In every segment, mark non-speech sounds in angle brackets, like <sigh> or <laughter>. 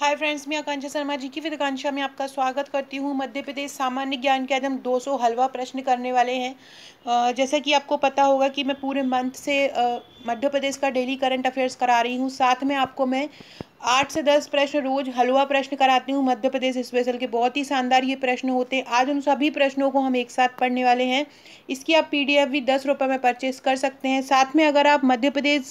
hi friends मैं आकांक्षा शर्मा जी की विदाकांक्षा में आपका स्वागत करती हूँ मध्य प्रदेश सामान्य ज्ञान के आज हम 200 हलवा प्रश्न करने वाले हैं जैसा कि आपको पता होगा कि मैं पूरे मंथ से मध्य प्रदेश का डेली करंट अफेयर्स करा रही हूँ साथ में आपको मैं आठ से दस प्रश्न रोज हलवा प्रश्न कराती हूँ मध्य प्रदेश स्पेशल के बहुत ही शानदार ये प्रश्न होते हैं आज उन सभी प्रश्नों को हम एक साथ पढ़ने वाले हैं इसकी आप पीडीएफ भी दस रुपये में परचेस कर सकते हैं साथ में अगर आप मध्य प्रदेश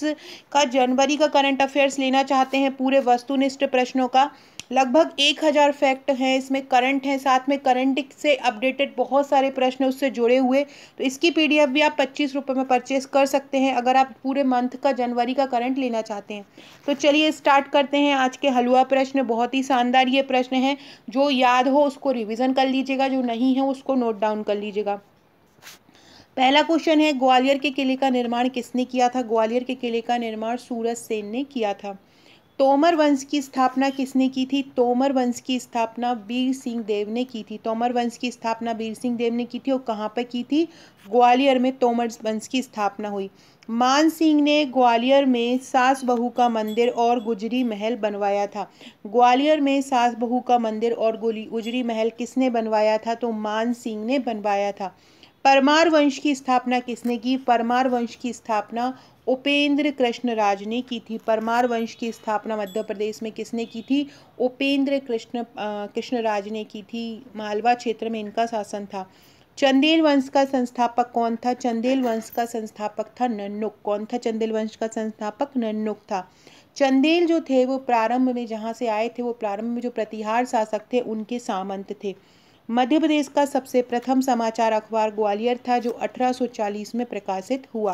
का जनवरी का करंट अफेयर्स लेना चाहते हैं पूरे वस्तुनिष्ठ प्रश्नों का लगभग एक हज़ार फैक्ट हैं इसमें करंट हैं साथ में करंट से अपडेटेड बहुत सारे प्रश्न उससे जुड़े हुए तो इसकी पीडीएफ भी आप पच्चीस रुपये में परचेस कर सकते हैं अगर आप पूरे मंथ का जनवरी का करंट लेना चाहते हैं तो चलिए स्टार्ट करते हैं हैं आज के हलवा प्रश्न बहुत ही शानदार ये प्रश्न है जो याद हो उसको रिविज़न कर लीजिएगा जो नहीं है उसको नोट डाउन कर लीजिएगा पहला क्वेश्चन है ग्वालियर के किले का निर्माण किसने किया था ग्वालियर के किले का निर्माण सूरज सेन ने किया था तोमर वंश की स्थापना किसने की थी तोमर वंश की स्थापना वीर सिंह देव ने की थी तोमर वंश की स्थापना वीर सिंह देव ने की थी और कहाँ पर की थी ग्वालियर में तोमर वंश की स्थापना हुई मान सिंह ने ग्वालियर में सास बहू का मंदिर और गुजरी महल बनवाया था ग्वालियर में सास बहू का मंदिर और गुजरी महल किसने बनवाया था तो मान सिंह ने बनवाया था परमार वंश की स्थापना किसने की परमार वंश की स्थापना उपेंद्र कृष्ण राज ने की थी परमार वंश की स्थापना मध्य प्रदेश में किसने की थी उपेंद्र कृष्ण कृष्ण राज ने की थी मालवा क्षेत्र में इनका शासन था चंदेल वंश का संस्थापक कौन था चंदेल वंश का संस्थापक था नन्नुक कौन था चंदेल वंश का संस्थापक नन्नुक था चंदेल जो थे वो प्रारंभ में जहाँ से आए थे वो प्रारंभ में जो प्रतिहार शासक थे उनके सामंत थे मध्य प्रदेश का सबसे प्रथम समाचार अखबार ग्वालियर था जो 1840 में प्रकाशित हुआ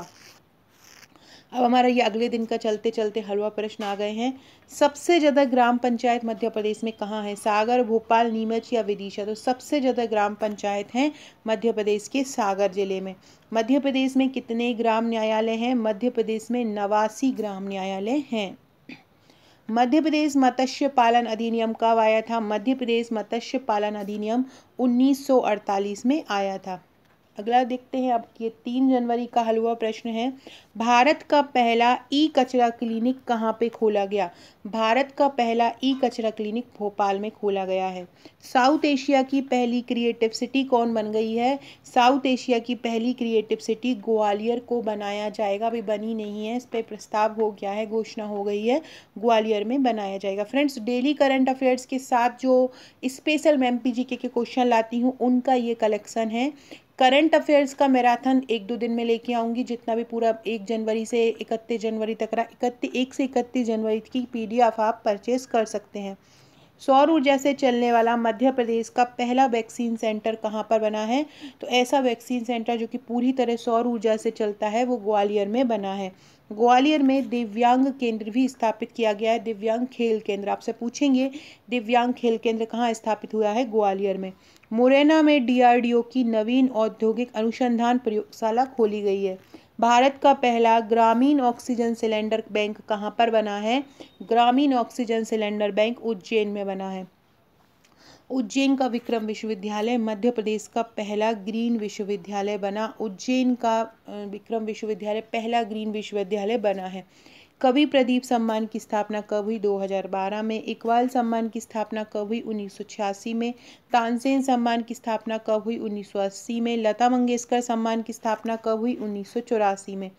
अब हमारा ये अगले दिन का चलते चलते हलवा प्रश्न आ गए हैं सबसे ज़्यादा ग्राम पंचायत मध्य प्रदेश में कहाँ है सागर भोपाल नीमच या विदिशा तो सबसे ज़्यादा ग्राम पंचायत हैं मध्य प्रदेश के सागर जिले में मध्य प्रदेश में कितने ग्राम न्यायालय हैं मध्य प्रदेश में नवासी ग्राम न्यायालय हैं मध्य प्रदेश मत्स्य पालन अधिनियम कब आया था मध्य प्रदेश मत्स्य पालन अधिनियम 1948 में आया था अगला देखते हैं अब ये तीन जनवरी का हलवा प्रश्न है भारत का पहला ई कचरा क्लिनिक कहाँ पे खोला गया भारत का पहला ई कचरा क्लिनिक भोपाल में खोला गया है साउथ एशिया की पहली क्रिएटिव सिटी कौन बन गई है साउथ एशिया की पहली क्रिएटिव सिटी ग्वालियर को बनाया जाएगा अभी बनी नहीं है इस पर प्रस्ताव हो गया है घोषणा हो गई है ग्वालियर में बनाया जाएगा फ्रेंड्स डेली करंट अफेयर्स के साथ जो स्पेशल एम पी के क्वेश्चन लाती हूँ उनका ये कलेक्शन है करंट अफेयर्स का मैराथन एक दो दिन में लेके आऊँगी जितना भी पूरा एक जनवरी से इकतीस जनवरी तक रहा इकतीस एक से इकतीस जनवरी की पीडीएफ आप परचेस कर सकते हैं सौर ऊर्जा से चलने वाला मध्य प्रदेश का पहला वैक्सीन सेंटर कहाँ पर बना है तो ऐसा वैक्सीन सेंटर जो कि पूरी तरह सौर ऊर्जा से चलता है वो ग्वालियर में बना है ग्वालियर में दिव्यांग केंद्र भी स्थापित किया गया है दिव्यांग खेल केंद्र आपसे पूछेंगे दिव्यांग खेल केंद्र कहाँ स्थापित हुआ है ग्वालियर में मुरैना में डीआरडीओ की नवीन औद्योगिक अनुसंधान प्रयोगशाला खोली गई है भारत का पहला ग्रामीण ऑक्सीजन सिलेंडर बैंक कहाँ पर बना है ग्रामीण ऑक्सीजन सिलेंडर बैंक उज्जैन में बना है उज्जैन का विक्रम विश्वविद्यालय मध्य प्रदेश का पहला ग्रीन विश्वविद्यालय बना उज्जैन का विक्रम विश्वविद्यालय पहला ग्रीन विश्वविद्यालय बना है कवि प्रदीप सम्मान की स्थापना कब हुई 2012 में इकबाल सम्मान की स्थापना कब हुई उन्नीस में तानसेन सम्मान की स्थापना कब हुई उन्नीस में लता मंगेशकर सम्मान की स्थापना कब हुई उन्नीस में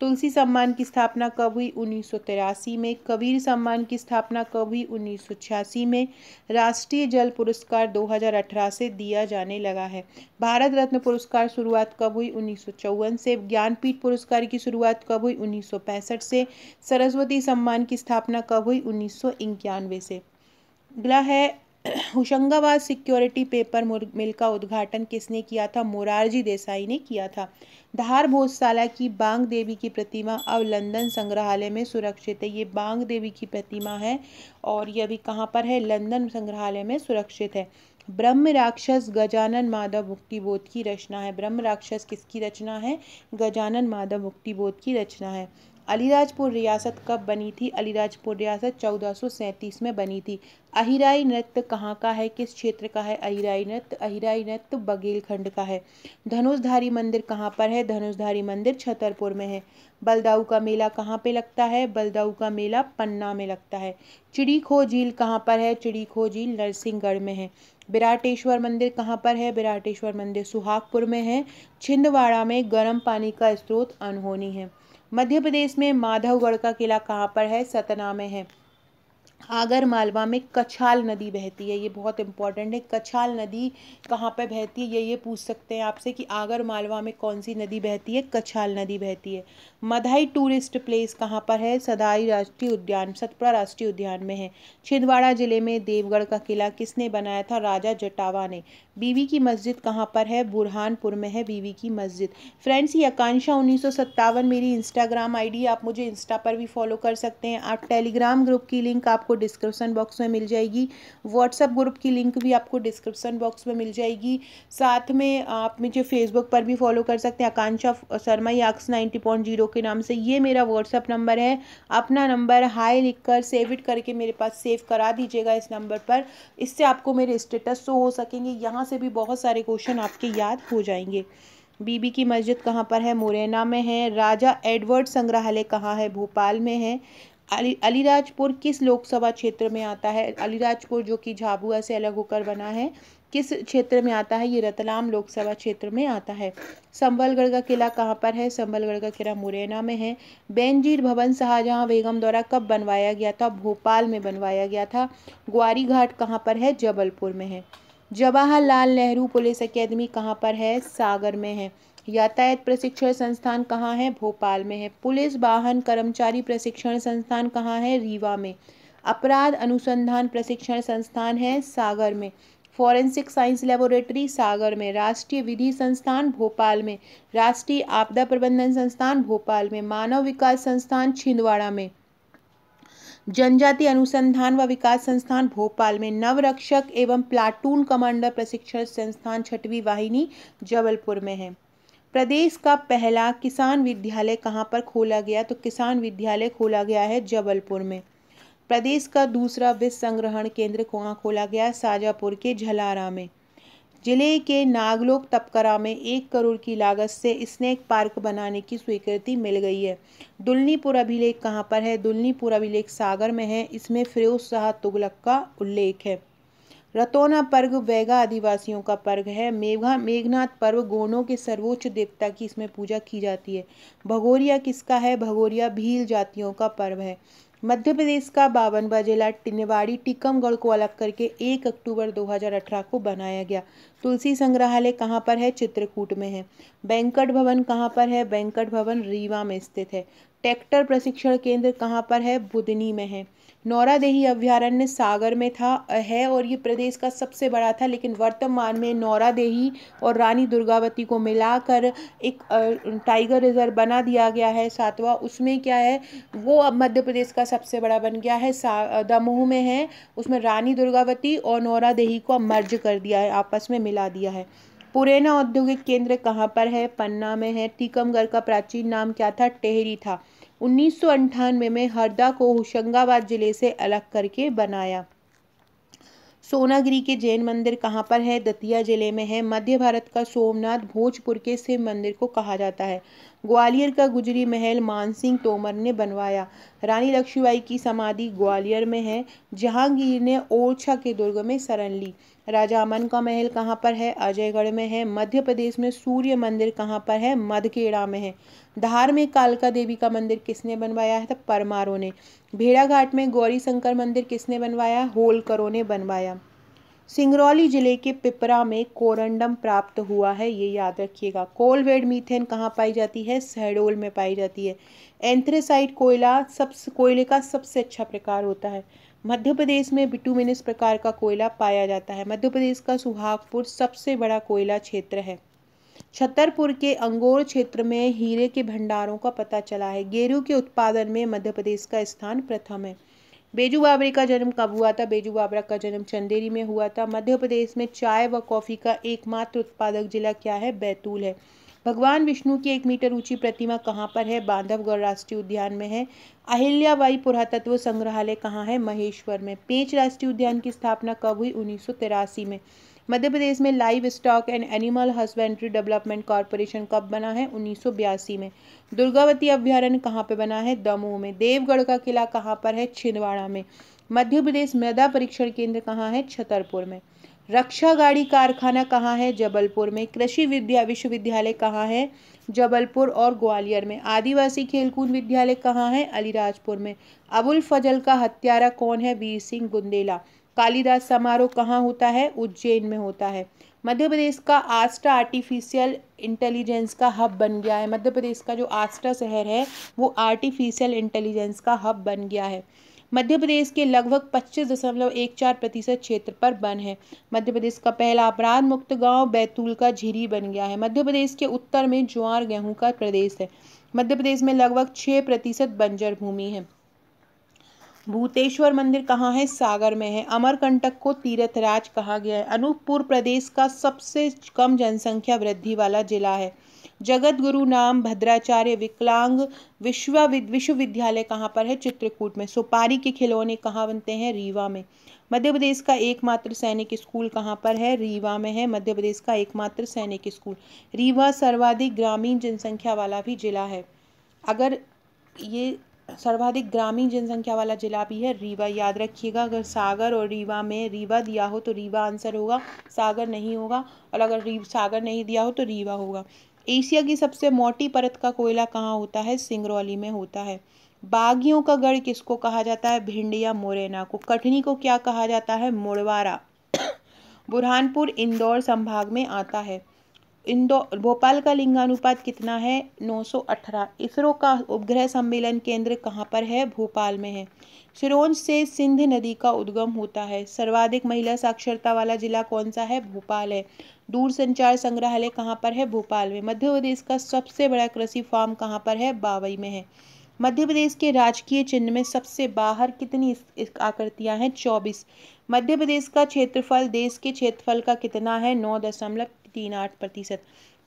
तुलसी सम्मान की स्थापना कब हुई उन्नीस में कबीर सम्मान की स्थापना कब हुई उन्नीस में राष्ट्रीय जल पुरस्कार 2018 से दिया जाने लगा है भारत रत्न पुरस्कार शुरुआत कब हुई उन्नीस से ज्ञानपीठ पुरस्कार की शुरुआत कब हुई उन्नीस से सरस्वती सम्मान की स्थापना कब हुई उन्नीस से अगला है होशंगाबाद सिक्योरिटी पेपर मिल का उद्घाटन किसने किया था मोरारजी देसाई ने किया था धार भोजशाला की बांग देवी की प्रतिमा अब लंदन संग्रहालय में सुरक्षित है ये बांग देवी की प्रतिमा है और ये अभी कहाँ पर है लंदन संग्रहालय में सुरक्षित है ब्रह्म राक्षस गजानन माधव बोध की रचना है ब्रह्म राक्षस किसकी रचना है गजानन माधव बोध की रचना है अलीराजपुर रियासत कब बनी थी अलीराजपुर रियासत चौदह में बनी थी अहिराई नृत्य कहाँ का है किस क्षेत्र का है अहिराई नृत्य अहिराई नृत्य बघेलखंड का है धनुषधारी मंदिर कहाँ पर है धनुषधारी मंदिर छतरपुर में है बलदाऊ का मेला कहाँ पे लगता है बलदाऊ का मेला पन्ना में लगता है चिड़ीखो झील कहाँ पर है चिड़ीखो झील नरसिंहगढ़ में है विराटेश्वर मंदिर कहाँ पर है विराटेश्वर मंदिर सुहागपुर में है छिंदवाड़ा में गर्म पानी का स्रोत अनहोनी है मध्य प्रदेश में माधवगढ़ का किला कहाँ पर है सतना में है आगर मालवा में कछाल नदी बहती है ये बहुत इंपॉर्टेंट है कछाल नदी कहाँ पर बहती है ये ये पूछ सकते हैं आपसे कि आगर मालवा में कौन सी नदी बहती है कछाल नदी बहती है मधाई टूरिस्ट प्लेस कहाँ पर है सदाई राष्ट्रीय उद्यान सतपुड़ा राष्ट्रीय उद्यान में है छिंदवाड़ा जिले में देवगढ़ का किला किसने बनाया था राजा जटावा ने बीवी की मस्जिद कहाँ पर है बुरहानपुर में है बीवी की मस्जिद फ्रेंड्स ये आकांक्षा उन्नीस मेरी इंस्टाग्राम आईडी आप मुझे इंस्टा पर भी फॉलो कर सकते हैं आप टेलीग्राम ग्रुप की लिंक आपको डिस्क्रिप्सन बॉक्स में मिल जाएगी व्हाट्सअप ग्रुप की लिंक भी आपको डिस्क्रिप्सन बॉक्स में मिल जाएगी साथ में आप मुझे फेसबुक पर भी फॉलो कर सकते हैं आकांक्षा शर्मा याक्स नाइन्टी पॉइंट जीरो के नाम से ये मेरा व्हाट्सअप नंबर है अपना नंबर हाई लिखकर सेव इट करके मेरे पास सेव करा दीजिएगा इस नंबर पर इससे आपको मेरे स्टेटस शो हो सकेंगे यहाँ वहाँ से भी बहुत सारे क्वेश्चन आपके याद हो जाएंगे बीबी की मस्जिद कहाँ पर है मुरैना में है राजा एडवर्ड संग्रहालय कहाँ है भोपाल में है अली अलीराजपुर किस लोकसभा क्षेत्र में आता है अलीराजपुर जो कि झाबुआ से अलग होकर बना है किस क्षेत्र में आता है ये रतलाम लोकसभा क्षेत्र में आता है संबलगढ़ का किला कहाँ पर है संबलगढ़ का किला मुरैना में है बेनजीर भवन शाहजहाँ बेगम द्वारा कब बनवाया गया था भोपाल में बनवाया गया था ग्वारी घाट कहाँ पर है जबलपुर में है जवाहरलाल नेहरू पुलिस अकेदमी कहाँ पर है सागर में है यातायात प्रशिक्षण संस्थान कहाँ है भोपाल में है पुलिस वाहन कर्मचारी प्रशिक्षण संस्थान कहाँ है रीवा में अपराध अनुसंधान प्रशिक्षण संस्थान है सागर में फॉरेंसिक साइंस लेबोरेटरी सागर में राष्ट्रीय विधि संस्थान भोपाल में राष्ट्रीय आपदा प्रबंधन संस्थान भोपाल में मानव विकास संस्थान छिंदवाड़ा में जनजाति अनुसंधान व विकास संस्थान भोपाल में नवरक्षक एवं प्लाटून कमांडर प्रशिक्षण संस्थान छठवीं वाहिनी जबलपुर में है प्रदेश का पहला किसान विद्यालय कहाँ पर खोला गया तो किसान विद्यालय खोला गया है जबलपुर में प्रदेश का दूसरा विश्व संग्रहण केंद्र कहाँ खोला गया शाजापुर के झलारा में जिले के नागलोक तपकरा में एक करोड़ की लागत से स्नैक पार्क बनाने की स्वीकृति मिल गई है दुलनीपुर अभिलेख कहाँ पर है दुलनीपुर अभिलेख सागर में है इसमें फिरोज शाह तुगलक का उल्लेख है रतौना पर्व वैगा आदिवासियों का पर्व है मेघा मेघनाथ पर्व गोनों के सर्वोच्च देवता की इसमें पूजा की जाती है भगोरिया किसका है भगोरिया भील जातियों का पर्व है मध्य प्रदेश का बावनवा जिला टिनेवाड़ी टीकमगढ़ को अलग करके 1 अक्टूबर 2018 को बनाया गया तुलसी संग्रहालय कहाँ पर है चित्रकूट में है बैंकट भवन कहाँ पर है वेंकट भवन रीवा में स्थित है ट्रैक्टर प्रशिक्षण केंद्र कहाँ पर है बुधनी में है नौरादेही अभ्यारण्य सागर में था है और ये प्रदेश का सबसे बड़ा था लेकिन वर्तमान में नौरादेही और रानी दुर्गावती को मिलाकर एक टाइगर रिजर्व बना दिया गया है सातवा उसमें क्या है वो अब मध्य प्रदेश का सबसे बड़ा बन गया है दमोह में है उसमें रानी दुर्गावती और नौरादेही को मर्ज कर दिया है आपस में मिला दिया है पुरेना औद्योगिक केंद्र कहाँ पर है पन्ना में है टीकमगढ़ का प्राचीन नाम क्या था टेहरी था उन्नीस में हरदा को होशंगाबाद ज़िले से अलग करके बनाया सोनागिरी के जैन मंदिर कहाँ पर है दतिया जिले में है मध्य भारत का सोमनाथ भोजपुर के शिव मंदिर को कहा जाता है ग्वालियर का गुजरी महल मानसिंह तोमर ने बनवाया रानी लक्ष्मीबाई की समाधि ग्वालियर में है जहांगीर ने ओरछा के दुर्ग में शरण ली राजा अमन का महल कहाँ पर है अजयगढ़ में है मध्य प्रदेश में सूर्य मंदिर कहाँ पर है मधकेड़ा में है धार में कालका देवी का मंदिर किसने बनवाया है तो परमारों ने भेड़ाघाट में गौरी शंकर मंदिर किसने बनवाया होलकरों ने बनवाया सिंगरौली जिले के पिपरा में कोरंडम प्राप्त हुआ है ये याद रखिएगा कोलवेड मीथेन कहाँ पाई जाती है सहडोल में पाई जाती है एंथ्रेसाइट कोयला सबसे कोयले का सबसे अच्छा प्रकार होता है मध्य प्रदेश में बिटुमिन प्रकार का कोयला पाया जाता है मध्य प्रदेश का सुहागपुर सबसे बड़ा कोयला क्षेत्र है छतरपुर के अंगोर क्षेत्र में हीरे के भंडारों का पता चला है गेरू के उत्पादन में मध्य प्रदेश का स्थान प्रथम है बेजू बाबरे का जन्म कब हुआ था बेजू बाबरा का जन्म चंदेरी में हुआ था मध्य प्रदेश में चाय व कॉफ़ी का एकमात्र उत्पादक जिला क्या है बैतूल है भगवान विष्णु की एक मीटर ऊंची प्रतिमा कहाँ पर है बांधवगढ़ राष्ट्रीय उद्यान में है अहिल्याबाई पुरातत्व संग्रहालय कहाँ है महेश्वर में पेंच राष्ट्रीय उद्यान की स्थापना कब हुई उन्नीस में मध्य प्रदेश में livestock and animal husbandry development corporation कब बना है उन्नीस में दुर्गावती अभ्यारण्य कहाँ पर बना है दमोह में देवगढ़ का किला कहाँ पर है छिंदवाड़ा में मध्य प्रदेश मृदा परीक्षण केंद्र कहाँ है छतरपुर में रक्षा गाड़ी कारखाना कहाँ है जबलपुर में कृषि विद्या विश्वविद्यालय कहाँ है जबलपुर और ग्वालियर में आदिवासी खेलकूद विद्यालय कहाँ है अलीराजपुर में अबुल फजल का हत्यारा कौन है वीर सिंह गुंदेला कालिदास समारोह कहाँ होता है उज्जैन में होता है मध्य प्रदेश का आस्टा आर्टिफिशियल इंटेलिजेंस का हब बन गया है मध्य प्रदेश का जो आस्टा शहर है वो आर्टिफिशियल इंटेलिजेंस का हब बन गया है मध्य प्रदेश के लगभग पच्चीस दशमलव एक चार प्रतिशत क्षेत्र पर वन है मध्य प्रदेश का पहला अपराध मुक्त गांव बैतूल का झिरी बन गया है मध्य प्रदेश के उत्तर में ज्वार गेहूं का प्रदेश है मध्य प्रदेश में लगभग छह प्रतिशत बंजर भूमि है भूतेश्वर मंदिर कहाँ है सागर में है अमरकंटक को तीर्थराज कहा गया है अनूपपुर प्रदेश का सबसे कम जनसंख्या वृद्धि वाला जिला है जगत गुरु नाम भद्राचार्य विकलांग विश्व विश्वविद्यालय कहाँ पर है चित्रकूट में सुपारी के खिलौने कहाँ बनते हैं रीवा में मध्य प्रदेश का एकमात्र सैनिक स्कूल कहाँ पर है रीवा में है मध्य प्रदेश का एकमात्र सैनिक स्कूल रीवा सर्वाधिक ग्रामीण जनसंख्या वाला भी जिला है अगर ये सर्वाधिक ग्रामीण जनसंख्या वाला जिला भी है रीवा याद रखिएगा अगर सागर और रीवा में रीवा दिया हो तो रीवा आंसर होगा सागर नहीं होगा और अगर रीव सागर नहीं दिया हो तो रीवा होगा एशिया की सबसे मोटी परत का कोयला कहाँ होता है सिंगरौली में होता है बागियों का गढ़ किसको कहा जाता है भिंडिया मोरेना को कटनी को क्या कहा जाता है मुड़वारा <coughs> बुरहानपुर इंदौर संभाग में आता है इंदौर भोपाल का लिंगानुपात कितना है 918 इसरो का उपग्रह सम्मेलन केंद्र कहाँ पर है भोपाल में है सिरोंज से सिंध नदी का उद्गम होता है सर्वाधिक महिला साक्षरता वाला जिला कौन सा है भोपाल है दूर संचार संग्रहालय कहाँ पर है भोपाल में मध्य प्रदेश का सबसे बड़ा कृषि फार्म कहाँ पर है बावई में है मध्य प्रदेश के राजकीय चिन्ह में सबसे बाहर कितनी आकृतियां हैं चौबीस मध्य प्रदेश का क्षेत्रफल देश के क्षेत्रफल का कितना है नौ दशमलव तीन आठ प्रतिशत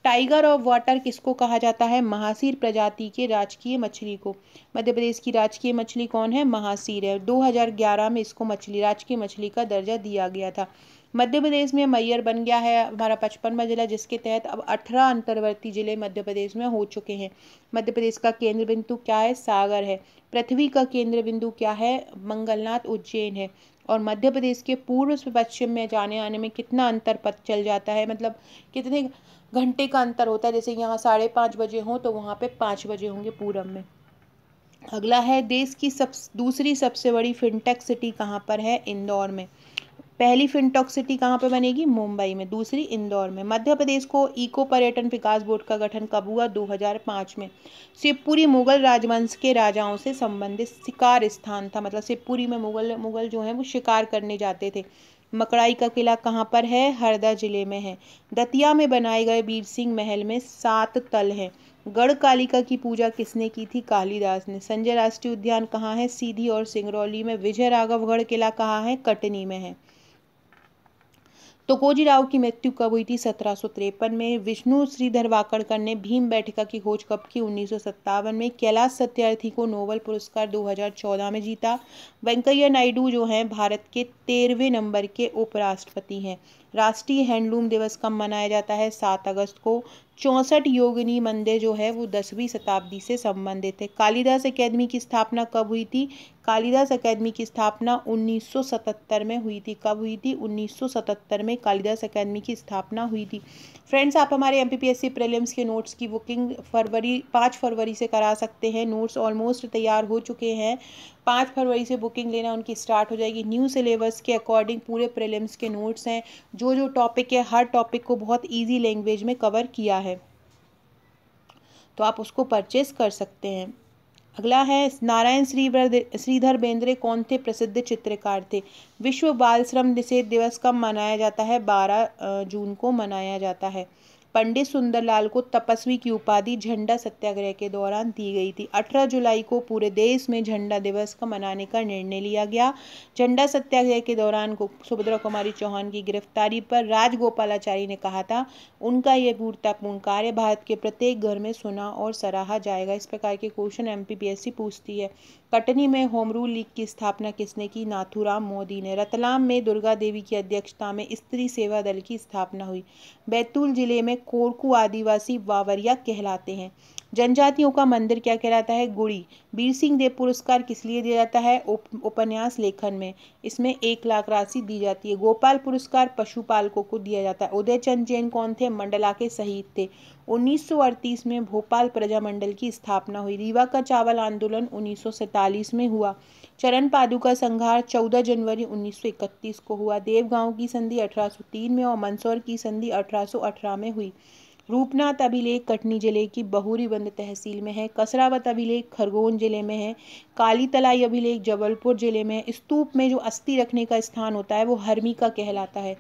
टाइगर ऑफ वाटर किसको कहा जाता है महासीर प्रजाति के राजकीय मछली को मध्य प्रदेश की राजकीय मछली कौन है महासीर है 2011 में इसको मछली राजकीय मछली का दर्जा दिया गया था मध्य प्रदेश में मैयर बन गया है हमारा पचपनवा जिला जिसके तहत अब अठारह अंतर्वर्ती जिले मध्य प्रदेश में हो चुके हैं मध्य प्रदेश का केंद्र बिंदु क्या है सागर है पृथ्वी का केंद्र बिंदु क्या है मंगलनाथ उज्जैन है और मध्य प्रदेश के पूर्व से पश्चिम में जाने आने में कितना अंतर पथ चल जाता है मतलब कितने घंटे का अंतर होता है जैसे यहाँ साढ़े पाँच बजे हों तो वहाँ पे पाँच बजे होंगे पूरब में अगला है देश की सब दूसरी सबसे बड़ी फिनटेक सिटी कहाँ पर है इंदौर में पहली फिनटॉक सिटी कहाँ पर बनेगी मुंबई में दूसरी इंदौर में मध्य प्रदेश को इको पर्यटन विकास बोर्ड का गठन कब हुआ 2005 में शिवपुरी मुगल राजवंश के राजाओं से संबंधित शिकार स्थान था मतलब शिवपुरी में मुगल मुगल जो है वो शिकार करने जाते थे मकड़ाई का किला कहाँ पर है हरदा जिले में है दतिया में बनाए गए बीर सिंह महल में सात तल हैं गढ़ कालिका की पूजा किसने की थी कालिदास ने संजय राष्ट्रीय उद्यान कहाँ है सीधी और सिंगरौली में विजय राघवगढ़ किला कहाँ है कटनी में है तो कोजीराव की मृत्यु कब हुई थी सत्रह में विष्णु श्रीधर वाकड़कर ने भीम बैठिका की खोज कब की उन्नीस में कैलाश सत्यार्थी को नोबल पुरस्कार 2014 में जीता वेंकैया नायडू जो हैं भारत के तेरहवें नंबर के उपराष्ट्रपति हैं राष्ट्रीय हैंडलूम दिवस कब मनाया जाता है सात अगस्त को चौंसठ योगिनी मंदिर जो है वो दसवीं शताब्दी से संबंधित है कालिदास अकेदमी की स्थापना कब हुई थी कालिदास अकेदमी की स्थापना 1977 में हुई थी कब हुई थी 1977 में कालिदास अकेदमी की स्थापना हुई थी फ्रेंड्स आप हमारे एम पी प्रीलिम्स के नोट्स की बुकिंग फरवरी पाँच फरवरी से करा सकते हैं नोट्स ऑलमोस्ट तैयार हो चुके हैं पाँच फरवरी से बुकिंग लेना उनकी स्टार्ट हो जाएगी न्यू सिलेबस के अकॉर्डिंग पूरे प्रीलिम्स के नोट्स हैं जो जो टॉपिक है हर टॉपिक को बहुत ईजी लैंग्वेज में कवर किया है तो आप उसको परचेस कर सकते हैं अगला है नारायण श्रीवर श्रीधर बेंद्रे कौन थे प्रसिद्ध चित्रकार थे विश्व बाल श्रम निषेध दिवस कब मनाया जाता है बारह जून को मनाया जाता है पंडित सुंदरलाल को तपस्वी की उपाधि झंडा सत्याग्रह के दौरान दी गई थी 18 जुलाई को पूरे देश में झंडा दिवस का मनाने का निर्णय लिया गया झंडा सत्याग्रह के दौरान सुभद्रा कुमारी चौहान की गिरफ्तारी पर राजगोपालाचारी ने कहा था उनका यह पूर्तापूर्ण कार्य भारत के प्रत्येक घर में सुना और सराहा जाएगा इस प्रकार के क्वेश्चन एम पूछती है कटनी में होम रूल लीग की स्थापना किसने की नाथूराम मोदी ने रतलाम में दुर्गा देवी की अध्यक्षता में स्त्री सेवा दल की स्थापना हुई बैतूल जिले में कोरकू आदिवासी वावरिया कहलाते हैं जनजातियों का मंदिर क्या कहलाता है गुड़ी बीर सिंह देव पुरस्कार किस लिए दिया जाता है उपन्यास लेखन में इसमें एक लाख राशि दी जाती है गोपाल पुरस्कार पशुपालकों को दिया जाता है उदय चंद जैन कौन थे मंडला के शहीद थे उन्नीस में भोपाल प्रजा मंडल की स्थापना हुई रीवा का चावल आंदोलन उन्नीस में हुआ चरण पादुका संघार 14 जनवरी 1931 को हुआ देवगांव की संधि 1803 में और मंदसौर की संधि 1818 में हुई रूपनाथ अभिलेख कटनी जिले की बहूरीबंद तहसील में है कसरावत अभिलेख खरगोन जिले में है काली तलाई अभिलेख जबलपुर जिले में स्तूप में जो अस्थि रखने का स्थान होता है वो हरमी का कहलाता है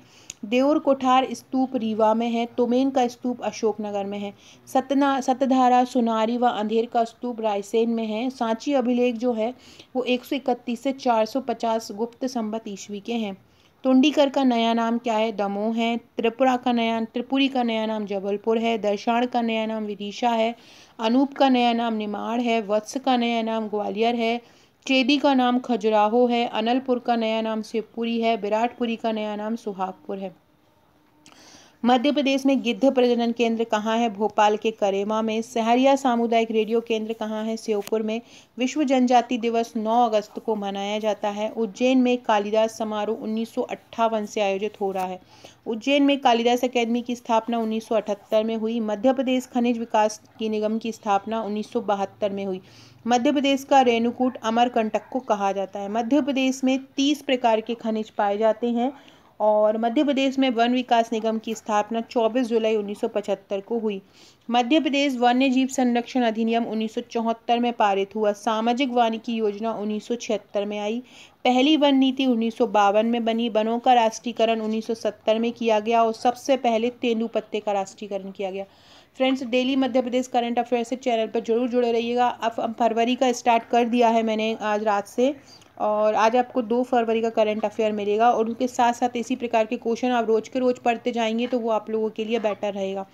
देवर कोठार स्तूप रीवा में है तोमेन का स्तूप अशोकनगर में है सतना सतधारा सुनारी व अंधेर का स्तूप रायसेन में है सांची अभिलेख जो है वो 131 से 450 गुप्त संबत ईस्वी के हैं तुंडीकर का नया नाम क्या है दमोह है त्रिपुरा का नया त्रिपुरी का नया नाम जबलपुर है दर्शाण का नया नाम विदिशा है अनूप का नया नाम निमाड़ है वत्स का नया नाम ग्वालियर है चेदी का नाम खजुराहो है अनलपुर का नया नाम शिवपुरी है विराटपुरी का नया नाम सुहागपुर है मध्य प्रदेश में गिद्ध प्रजनन केंद्र कहाँ है भोपाल के करेमा में सहरिया सामुदायिक रेडियो केंद्र कहाँ है श्योपुर में विश्व जनजाति दिवस 9 अगस्त को मनाया जाता है उज्जैन में कालिदास समारोह उन्नीस से आयोजित हो रहा है उज्जैन में कालिदास अकेदमी की स्थापना 1978 में हुई मध्य प्रदेश खनिज विकास की निगम की स्थापना उन्नीस में हुई मध्य प्रदेश का रेणुकूट अमरकंटक को कहा जाता है मध्य प्रदेश में तीस प्रकार के खनिज पाए जाते हैं और मध्य प्रदेश में वन विकास निगम की स्थापना 24 जुलाई 1975 को हुई मध्य प्रदेश वन्य जीव संरक्षण अधिनियम 1974 में पारित हुआ सामाजिक वानिकी योजना 1976 में आई पहली वन नीति उन्नीस में बनी वनों का राष्ट्रीयकरण 1970 में किया गया और सबसे पहले तेंदू पत्ते का राष्ट्रीयकरण किया गया friends daily Madhya Pradesh current affair से चैनल पर जरूर जुड़े रहिएगा अब फरवरी का स्टार्ट कर दिया है मैंने आज रात से और आज आपको दो फरवरी का करंट अफेयर मिलेगा और उनके साथ साथ इसी प्रकार के क्वेश्चन आप रोज़ के रोज़ पढ़ते जाएंगे तो वो आप लोगों के लिए बेटर रहेगा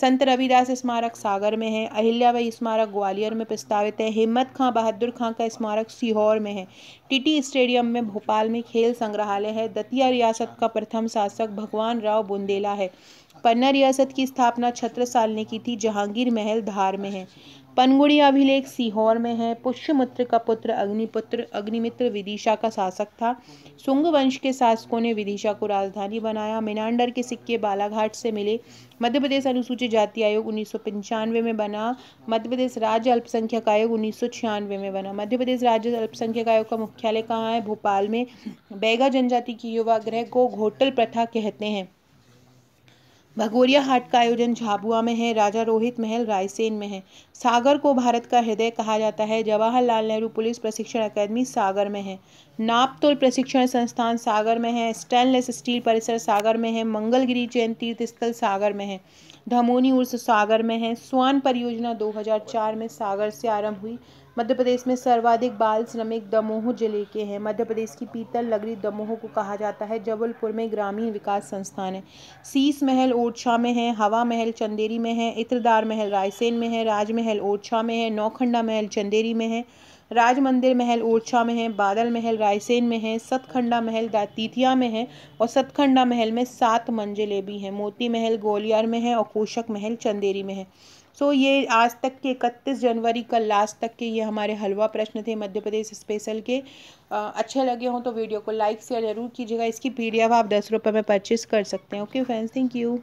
संत रविदास स्मारक सागर में है अहिल्याबाई स्मारक ग्वालियर में प्रस्तावित है हिम्मत खां बहादुर खां का स्मारक सीहोर में है टीटी स्टेडियम में भोपाल में खेल संग्रहालय है दतिया रियासत का प्रथम शासक भगवान राव बुंदेला है पन्ना रियासत की स्थापना छत्र साल ने की थी जहांगीर महल धार में है पनगुड़ी अभिलेख सीहोर में है पुष्यमित्र का पुत्र अग्निपुत्र अग्निमित्र विदिशा का शासक था सुंग वंश के शासकों ने विदिशा को राजधानी बनाया मिनांडर के सिक्के बालाघाट से मिले मध्य प्रदेश अनुसूचित जाति आयोग उन्नीस में बना मध्य प्रदेश राज्य अल्पसंख्यक आयोग उन्नीस में बना मध्य प्रदेश राज्य अल्पसंख्यक आयोग का मुख्यालय कहाँ है भोपाल में बैगा जनजाति की युवा ग्रह को घोटल प्रथा कहते हैं भगोरिया हाट का आयोजन झाबुआ में है राजा रोहित महल रायसेन में है सागर को भारत का हृदय कहा जाता है जवाहरलाल नेहरू पुलिस प्रशिक्षण अकादमी सागर में है नापतोल प्रशिक्षण संस्थान सागर में है स्टेनलेस स्टील परिसर सागर में है मंगलगिरी जैन तीर्थ स्थल सागर में है धमोनी उर्स सागर में है स्वान परियोजना 2004 में सागर से आरंभ हुई मध्य प्रदेश में सर्वाधिक बाल श्रमिक दमोह जिले के हैं मध्य प्रदेश की पीतल नगरी दमोह को कहा जाता है जबलपुर में ग्रामीण विकास संस्थान है सीस महल ओरछा में है हवा महल चंदेरी में है इत्रदार महल रायसेन में है राजमहल ओरछा में है नौखंडा महल चंदेरी में है राज मंदिर महल ओरछा में है बादल महल रायसेन में है सतखंडा महल दातीथिया में है और सतखंडा महल में सात मंजिलें भी हैं मोती महल ग्वालियर में है और कोशक महल चंदेरी में है सो ये आज तक के इकतीस जनवरी का लास्ट तक के ये हमारे हलवा प्रश्न थे मध्य प्रदेश स्पेशल के आ, अच्छे लगे हों तो वीडियो को लाइक शेयर जरूर कीजिएगा इसकी पी आप दस रुपये में परचेज़ कर सकते हैं ओके फ्रेंड्स थैंक यू